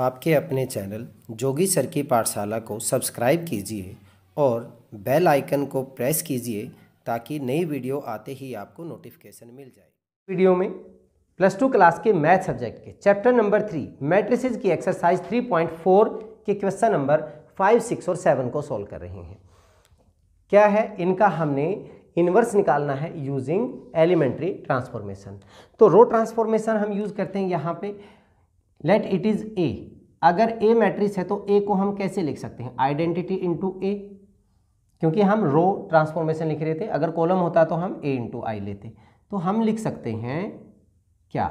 आपके अपने चैनल जोगी सर की पाठशाला को सब्सक्राइब कीजिए और बेल आइकन को प्रेस कीजिए ताकि नई वीडियो आते ही आपको नोटिफिकेशन मिल जाए वीडियो में प्लस टू क्लास के मैथ सब्जेक्ट के चैप्टर नंबर थ्री मैट्रिसेज की एक्सरसाइज थ्री पॉइंट फोर के क्वेश्चन नंबर फाइव सिक्स और सेवन को सॉल्व कर रहे हैं क्या है इनका हमने इन्वर्स निकालना है यूजिंग एलिमेंट्री ट्रांसफॉर्मेशन तो रो ट्रांसफॉर्मेशन हम यूज़ करते हैं यहाँ पे लेट इट इज़ ए अगर ए मैट्रिक्स है तो ए को हम कैसे लिख सकते हैं आइडेंटिटी इंटू ए क्योंकि हम रो ट्रांसफॉर्मेशन लिख रहे थे अगर कॉलम होता तो हम ए इंटू आई लेते तो हम लिख सकते हैं क्या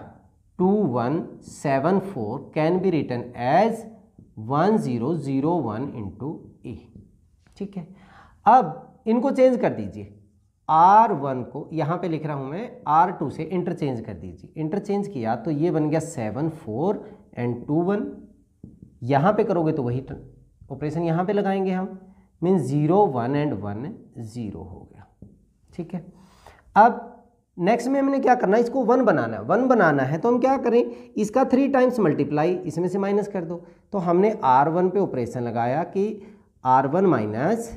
two one seven four can be written as one zero zero one into A ठीक है अब इनको चेंज कर दीजिए आर वन को यहाँ पे लिख रहा हूँ मैं आर टू से इंटरचेंज कर दीजिए इंटरचेंज किया तो ये बन गया seven four and two one यहाँ पर करोगे तो वही ऑपरेशन यहाँ पे लगाएंगे हम mean zero one and one zero हो गया ठीक है अब नेक्स्ट में हमने क्या करना है इसको वन बनाना है वन बनाना है तो हम क्या करें इसका थ्री टाइम्स मल्टीप्लाई इसमें से माइनस कर दो तो हमने आर वन पे ऑपरेशन लगाया कि R one minus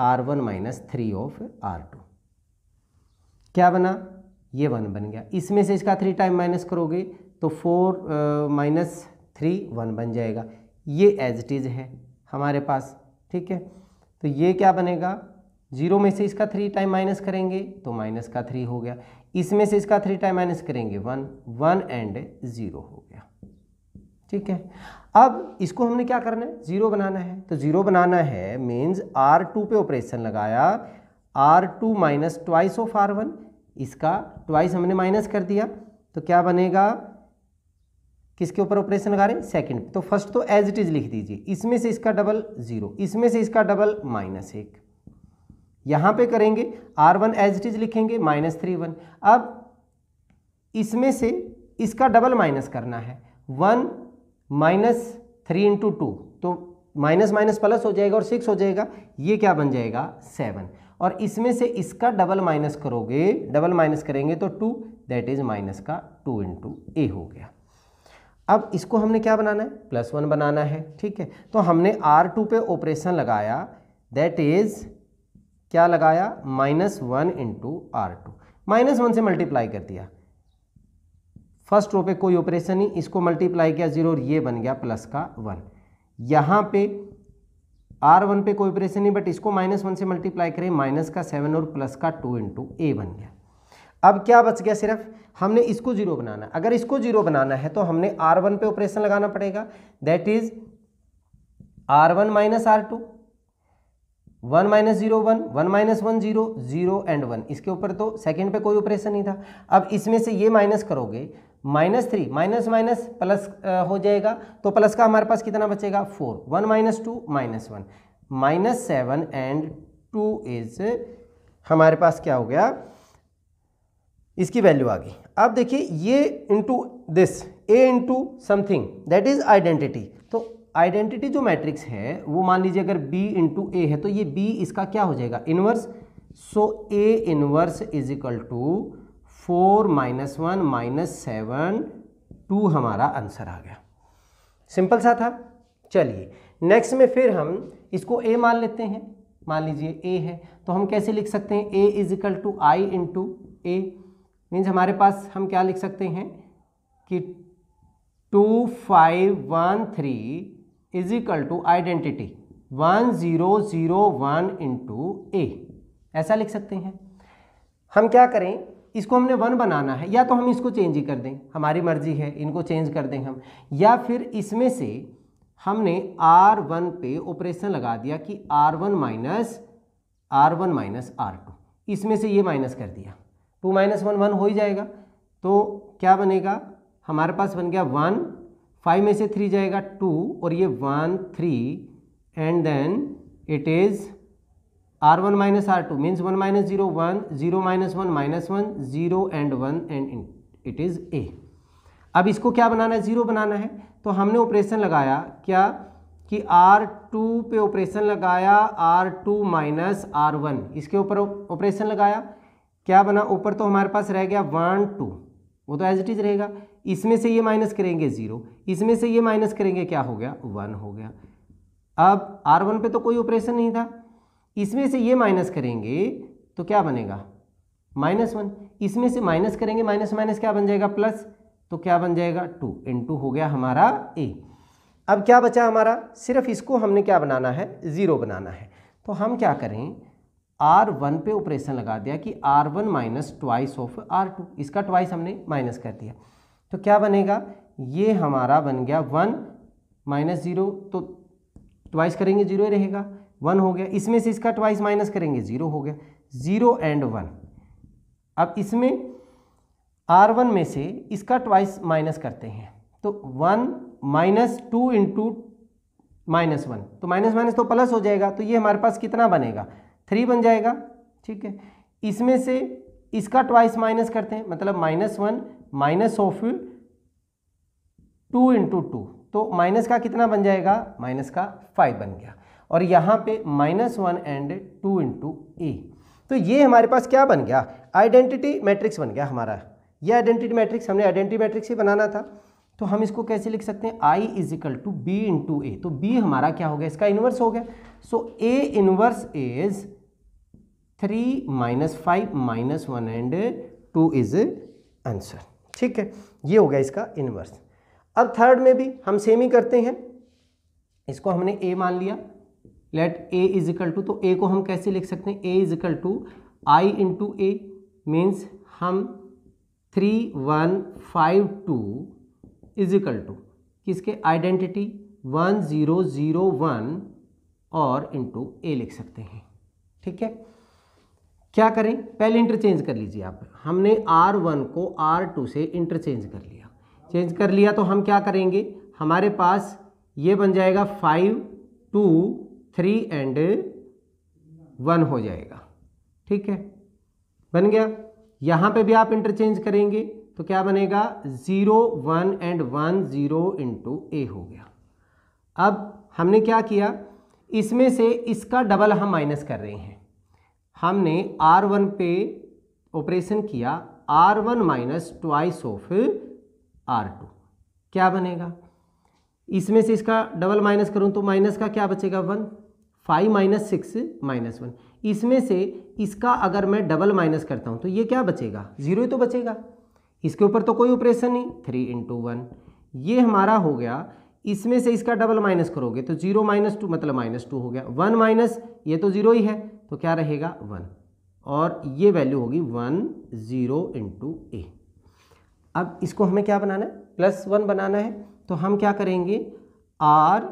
R one minus three of R two क्या बना ये वन बन गया इसमें से इसका थ्री टाइम माइनस करोगे तो फोर माइनस थ्री वन बन जाएगा ये एज इट इज़ है हमारे पास ठीक है तो ये क्या बनेगा जीरो में से इसका थ्री टाइम माइनस करेंगे तो माइनस का थ्री हो गया इसमें से इसका थ्री टाइम माइनस करेंगे वन वन एंड ज़ीरो हो गया ठीक है अब इसको हमने क्या करना है ज़ीरो बनाना है तो ज़ीरो बनाना है मीन्स आर टू पे ऑपरेशन लगाया R two minus twice of R one इसका ट्वाइस हमने माइनस कर दिया तो क्या बनेगा किसके ऊपर ऑपरेशन लगा रहे हैं सेकेंड तो फर्स्ट तो एज इट इज़ लिख दीजिए इसमें से इसका डबल ज़ीरो इसमें से इसका डबल माइनस एक यहाँ पर करेंगे R one as it is लिखेंगे माइनस थ्री वन अब इसमें से इसका डबल माइनस करना है one minus three into two तो माइनस माइनस प्लस हो जाएगा और सिक्स हो जाएगा ये क्या बन जाएगा सेवन और इसमें से इसका डबल माइनस करोगे डबल माइनस करेंगे तो टू दैट इज माइनस का टू इंटू ए हो गया अब इसको हमने क्या बनाना है प्लस वन बनाना है ठीक है तो हमने आर टू पे ऑपरेशन लगाया दैट इज क्या लगाया minus one into R two minus one से मल्टीप्लाई कर दिया फर्स्ट रो पे कोई ऑपरेशन नहीं इसको मल्टीप्लाई किया जीरो और ये बन गया प्लस का वन यहाँ पे आर वन पे कोई ऑपरेशन नहीं बट इसको माइनस वन से मल्टीप्लाई करें माइनस का सेवन और प्लस का टू इंटू ए बन गया अब क्या बच गया सिर्फ हमने इसको जीरो बनाना है अगर इसको जीरो बनाना है तो हमने आर वन पे ऑपरेशन लगाना पड़ेगा that is R one minus R two one minus zero one one minus one zero zero and one इसके ऊपर तो सेकेंड पे कोई ऑपरेशन नहीं था अब इसमें से ये माइनस करोगे minus three minus minus plus हो जाएगा तो प्लस का हमारे पास कितना बचेगा four one minus two minus one minus seven and two is हमारे पास क्या हो गया इसकी वैल्यू आ गई अब देखिए ये into this A into something that is identity तो आइडेंटिटी जो मैट्रिक्स है वो मान लीजिए अगर बी इंटू ए है तो ये बी इसका क्या हो जाएगा inverse so A inverse is equal to four minus one minus seven two हमारा आंसर आ गया सिंपल सा था चलिए नेक्स्ट में फिर हम इसको ए मान लेते हैं मान लीजिए ए है तो हम कैसे लिख सकते हैं A is equal to I into A means हमारे पास हम क्या लिख सकते हैं कि two five one three is equal to identity one zero zero one into A ऐसा लिख सकते हैं हम क्या करें इसको हमने वन बनाना है या तो हम इसको चेंज ही कर दें हमारी मर्जी है इनको चेंज कर दें हम या फिर इसमें से हमने आर वन पे ऑपरेशन लगा दिया कि R one minus R one minus R two इसमें से ये माइनस कर दिया टू माइनस वन वन हो ही जाएगा तो क्या बनेगा हमारे पास बन गया वन फाइव में से थ्री जाएगा टू और ये one three and then it is R one minus R two means one minus zero one zero minus one minus one zero and one and it is A अब इसको क्या बनाना है zero बनाना है तो हमने ऑपरेशन लगाया क्या कि आर टू पे ऑपरेशन लगाया R two minus R one इसके ऊपर ऑपरेशन लगाया क्या बना ऊपर तो हमारे पास रह गया वन टू वो तो एज इट इज रहेगा इसमें से ये माइनस करेंगे ज़ीरो इसमें से ये माइनस करेंगे क्या हो गया वन हो गया अब आर वन पे तो कोई ऑपरेशन नहीं था इसमें से ये माइनस करेंगे तो क्या बनेगा माइनस वन इसमें से माइनस करेंगे माइनस माइनस क्या बन जाएगा प्लस तो क्या बन जाएगा टू इन टू हो गया हमारा ए अब क्या बचा हमारा सिर्फ इसको हमने क्या बनाना है ज़ीरो बनाना है तो हम क्या करें आर वन पे ऑपरेशन लगा दिया कि R one minus twice of R two इसका ट्वाइस हमने माइनस कर दिया तो क्या बनेगा ये हमारा बन गया वन माइनस ज़ीरो तो ट्वाइस करेंगे जीरो ही रहेगा वन हो गया इसमें से इसका ट्वाइस माइनस करेंगे ज़ीरो हो गया ज़ीरो एंड वन अब इसमें आर वन में से इसका ट्वाइस माइनस करते हैं तो one minus two into minus one तो माइनस माइनस तो प्लस हो जाएगा तो ये हमारे पास कितना बनेगा थ्री बन जाएगा ठीक है इसमें से इसका ट्वाइस माइनस करते हैं मतलब minus one minus of two into two तो माइनस का कितना बन जाएगा माइनस का फाइव बन गया और यहाँ पे minus one and two into A तो ये हमारे पास क्या बन गया आइडेंटिटी मैट्रिक्स बन गया हमारा ये आइडेंटिटी मैट्रिक्स हमने आइडेंटिटी मैट्रिक्स ही बनाना था तो हम इसको कैसे लिख सकते हैं I is equal to B into A तो बी हमारा क्या हो गया इसका इन्वर्स हो गया so A inverse is three minus five minus one and two is answer ठीक है ये हो गया इसका इन्वर्स अब थर्ड में भी हम सेम ही करते हैं इसको हमने ए मान लिया let A is equal to तो ए को हम कैसे लिख सकते हैं A is equal to I into A means हम three one five two is equal to किसके identity one zero zero one और इंटू ए लिख सकते हैं ठीक है क्या करें पहले इंटरचेंज कर लीजिए आप हमने आर वन को आर टू से इंटरचेंज कर लिया चेंज कर लिया तो हम क्या करेंगे हमारे पास ये बन जाएगा five two three and one हो जाएगा ठीक है बन गया यहाँ पे भी आप इंटरचेंज करेंगे तो क्या बनेगा zero one and one zero into A हो गया अब हमने क्या किया इसमें से इसका डबल हम माइनस कर रहे हैं हमने आर वन पे ऑपरेशन किया R one minus twice of R two क्या बनेगा इसमें से इसका डबल माइनस करूं तो माइनस का क्या बचेगा one five minus six minus one इसमें से इसका अगर मैं डबल माइनस करता हूँ तो ये क्या बचेगा ज़ीरो ही तो बचेगा इसके ऊपर तो कोई ऑपरेशन नहीं थ्री इंटू वन ये हमारा हो गया इसमें से इसका डबल माइनस करोगे तो जीरो माइनस टू मतलब माइनस टू हो गया वन माइनस ये तो ज़ीरो ही है तो क्या रहेगा वन और ये वैल्यू होगी वन ज़ीरो इंटू ए अब इसको हमें क्या बनाना है प्लस वन बनाना है तो हम क्या करेंगे R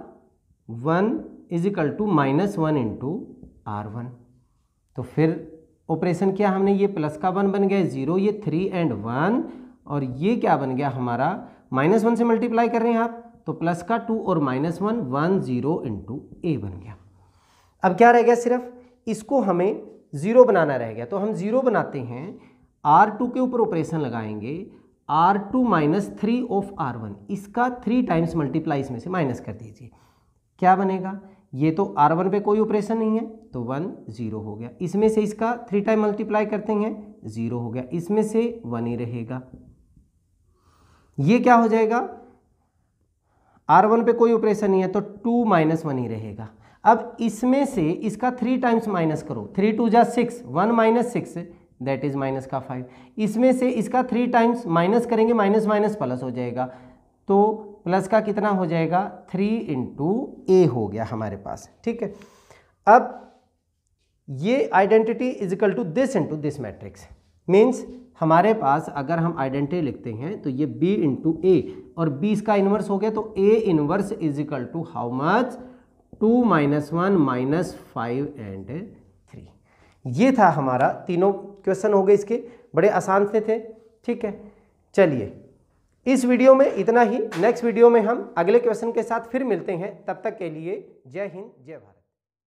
one is equal to minus one into R one तो फिर ऑपरेशन क्या हमने ये प्लस का वन बन गया जीरो ये थ्री एंड वन और ये क्या बन गया हमारा माइनस वन से मल्टीप्लाई कर रहे हैं आप तो प्लस का टू और minus one one zero into A बन गया अब क्या रह गया सिर्फ इसको हमें ज़ीरो बनाना रह गया तो हम ज़ीरो बनाते हैं आर टू के ऊपर ऑपरेशन लगाएंगे R two minus three of R one इसका थ्री टाइम्स मल्टीप्लाई इसमें से माइनस कर दीजिए क्या बनेगा ये तो आर वन पे कोई ऑपरेशन नहीं है तो वन ज़ीरो हो गया इसमें से इसका थ्री टाइम मल्टीप्लाई करते हैं ज़ीरो हो गया इसमें से वन ही रहेगा ये क्या हो जाएगा आर वन पे कोई ऑपरेशन नहीं है तो टू माइनस वन ही रहेगा अब इसमें से इसका थ्री टाइम्स माइनस करो थ्री टू जा six one minus six that is minus का फाइव इसमें से इसका थ्री टाइम्स माइनस करेंगे माइनस माइनस प्लस हो जाएगा तो प्लस का कितना हो जाएगा थ्री इंटू ए हो गया हमारे पास ठीक है अब ये identity is equal to this into this matrix means हमारे पास अगर हम आइडेंटिटी लिखते हैं तो ये b इंटू ए और b इसका इन्वर्स हो गया तो a inverse is equal to how much two minus one minus five and three ये था हमारा तीनों क्वेश्चन हो गए इसके बड़े आसान से थे ठीक है चलिए इस वीडियो में इतना ही नेक्स्ट वीडियो में हम अगले क्वेश्चन के साथ फिर मिलते हैं तब तक के लिए जय हिंद जय भारत